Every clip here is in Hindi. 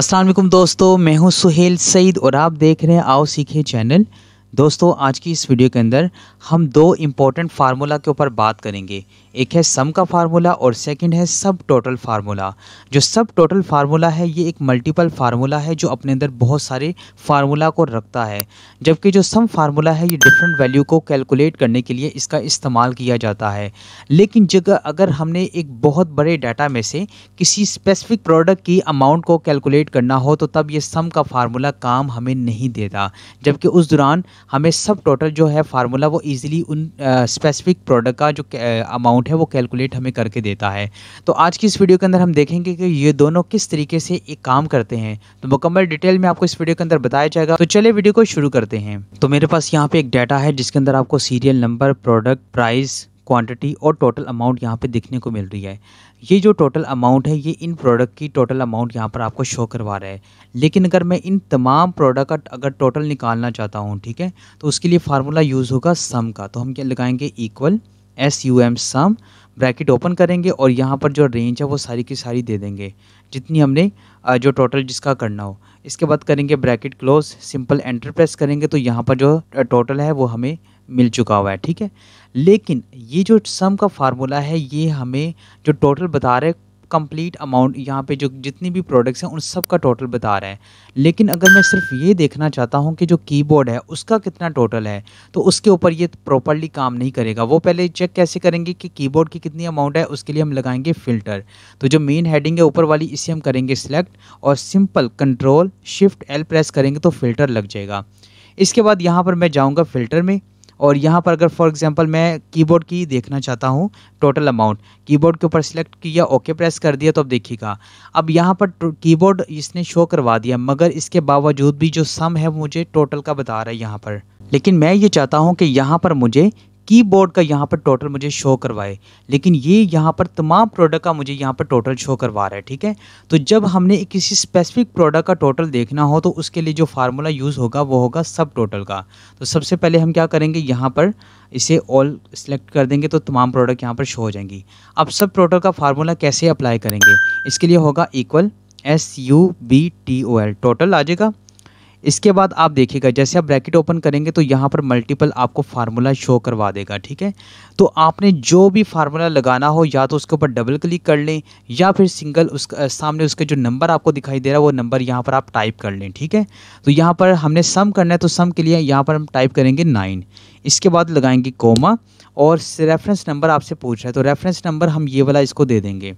असलम दोस्तों मैं हूं सुहेल सईद और आप देख रहे हैं आओ सीखे चैनल दोस्तों आज की इस वीडियो के अंदर हम दो इम्पोर्टेंट फार्मूला के ऊपर बात करेंगे एक है सम का फार्मूला और सेकंड है सब टोटल फार्मूला जो सब टोटल फार्मूला है ये एक मल्टीपल फार्मूला है जो अपने अंदर बहुत सारे फार्मूला को रखता है जबकि जो सम फार्मूला है ये डिफरेंट वैल्यू को कैलकुलेट करने के लिए इसका इस्तेमाल किया जाता है लेकिन जगह अगर हमने एक बहुत बड़े डाटा में से किसी स्पेसिफिक प्रोडक्ट की अमाउंट को कैलकुलेट करना हो तो तब ये सम का फार्मूला काम हमें नहीं देता जबकि उस दौरान हमें सब टोटल जो है फार्मूला वो ईज़िली उन स्पेसिफिक प्रोडक्ट का जो अमाउंट अमाउंट है वो कैलकुलेट हमें करके देता है तो आज की इस वीडियो के अंदर हम देखेंगे कि ये दोनों किस तरीके से एक काम करते हैं तो मुकम्मल डिटेल में आपको इस वीडियो के अंदर बताया जाएगा तो चले वीडियो को शुरू करते हैं तो मेरे पास यहाँ पे एक डाटा है जिसके अंदर आपको serial number product price quantity और टोटल अमाउंट यहाँ पे देखने को मिल रही है ये जो टोटल अमाउंट है ये इन प्रोडक्ट की टोटल अमाउंट यहाँ पर आपको शो करवा रहा है लेकिन अगर मैं इन तमाम प्रोडक्ट का अगर टोटल निकालना चाहता हूँ ठीक है तो उसके लिए फार्मूला यूज़ होगा सम का तो हम क्या लगाएंगे equal S U M sum bracket open करेंगे और यहाँ पर जो रेंज है वो सारी की सारी दे देंगे जितनी हमने जो टोटल जिसका करना हो इसके बाद करेंगे bracket close simple enter press करेंगे तो यहाँ पर जो टोटल है वो हमें मिल चुका हुआ है ठीक है लेकिन ये जो सम का फार्मूला है ये हमें जो टोटल बता रहे कंप्लीट अमाउंट यहाँ पे जो जितनी भी प्रोडक्ट्स हैं उन सब का टोटल बता रहा है लेकिन अगर मैं सिर्फ ये देखना चाहता हूँ कि जो कीबोर्ड है उसका कितना टोटल है तो उसके ऊपर ये प्रॉपरली काम नहीं करेगा वो पहले चेक कैसे करेंगे कि कीबोर्ड की कितनी अमाउंट है उसके लिए हम लगाएंगे फ़िल्टर तो जो मेन हेडिंग है ऊपर वाली इसे हम करेंगे सिलेक्ट और simple control shift L press करेंगे तो फ़िल्टर लग जाएगा इसके बाद यहाँ पर मैं जाऊँगा फ़िल्टर में और यहाँ पर अगर फॉर एग्जांपल मैं कीबोर्ड की देखना चाहता हूँ टोटल अमाउंट कीबोर्ड के ऊपर सिलेक्ट किया ओके प्रेस कर दिया तो अब देखिएगा अब यहाँ पर कीबोर्ड इसने शो करवा दिया मगर इसके बावजूद भी जो सम है मुझे टोटल का बता रहा है यहाँ पर लेकिन मैं ये चाहता हूँ कि यहाँ पर मुझे कीबोर्ड का यहाँ पर टोटल मुझे शो करवाए लेकिन ये यहाँ पर तमाम प्रोडक्ट का मुझे यहाँ पर टोटल शो करवा रहा है ठीक है तो जब हमने किसी स्पेसिफिक प्रोडक्ट का टोटल देखना हो तो उसके लिए जो फार्मूला यूज़ होगा वो होगा सब टोटल का तो सबसे पहले हम क्या करेंगे यहाँ पर इसे ऑल सेलेक्ट कर देंगे तो तमाम प्रोडक्ट यहाँ पर शो हो जाएंगी अब सब टोटल का फार्मूला कैसे अप्लाई करेंगे इसके लिए होगा equal S U B T O L total आ जाएगा इसके बाद आप देखिएगा जैसे आप ब्रैकेट ओपन करेंगे तो यहाँ पर मल्टीपल आपको फार्मूला शो करवा देगा ठीक है तो आपने जो भी फार्मूला लगाना हो या तो उसके ऊपर डबल क्लिक कर लें या फिर सिंगल उस सामने उसके जो नंबर आपको दिखाई दे रहा है वो नंबर यहाँ पर आप टाइप कर लें ठीक है तो यहाँ पर हमने सम करना है तो सम के लिए यहाँ पर हम टाइप करेंगे नाइन इसके बाद लगाएंगे कोमा और रेफरेंस नंबर आपसे पूछ रहा है तो रेफरेंस नंबर हम ये वाला इसको दे देंगे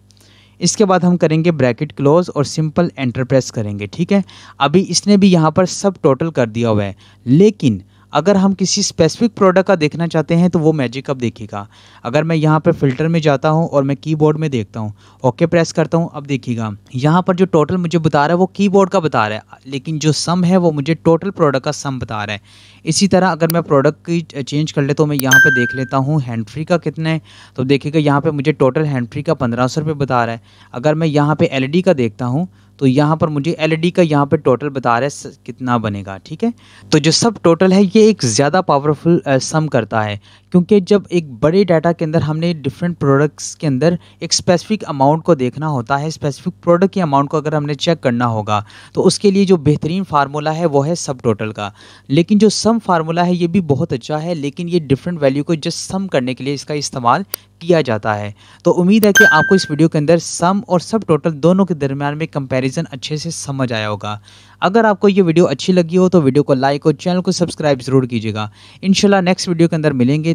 इसके बाद हम करेंगे ब्रैकेट क्लोज और सिंपल एंटरप्रेस करेंगे ठीक है अभी इसने भी यहाँ पर सब टोटल कर दिया हुआ है लेकिन अगर हम किसी स्पेसिफिक प्रोडक्ट का देखना चाहते हैं तो वो मैजिक अब देखेगा अगर मैं यहाँ पर फिल्टर में जाता हूँ और मैं कीबोर्ड में देखता हूँ ओके प्रेस करता हूँ अब देखिएगा यहाँ पर जो टोटल मुझे बता रहा है वो कीबोर्ड का बता रहा है लेकिन जो सम है वो मुझे टोटल प्रोडक्ट का सम बता रहा है इसी तरह अगर मैं प्रोडक्ट की चेंज कर ले तो मैं यहाँ पर देख लेता हूँ हैंड फ्री का कितना है तो देखिएगा यहाँ पर मुझे टोटल हैंड फ्री का पंद्रह सौ रुपये बता रहा है अगर मैं यहाँ पर एल e का देखता हूँ तो यहाँ पर मुझे एलईडी e का यहाँ पर टोटल बता रहा है कितना बनेगा ठीक है तो जो सब टोटल है ये एक ज़्यादा पावरफुल सम करता है क्योंकि जब एक बड़े डाटा के अंदर हमने डिफरेंट प्रोडक्ट्स के अंदर एक स्पेसिफिक अमाउंट को देखना होता है स्पेसिफिक प्रोडक्ट के अमाउंट को अगर हमने चेक करना होगा तो उसके लिए जो बेहतरीन फार्मूला है वो है सब टोटल का लेकिन जो सम फार्मूला है ये भी बहुत अच्छा है लेकिन ये डिफरेंट वैल्यू को जस्ट सम करने के लिए इसका इस्तेमाल किया जाता है तो उम्मीद है कि आपको इस वीडियो के अंदर सम और सब टोटल दोनों के दरमियान में कंपैरिजन अच्छे से समझ आया होगा अगर आपको ये वीडियो अच्छी लगी हो तो वीडियो को लाइक और चैनल को सब्सक्राइब ज़रूर कीजिएगा इंशाल्लाह नेक्स्ट वीडियो के अंदर मिलेंगे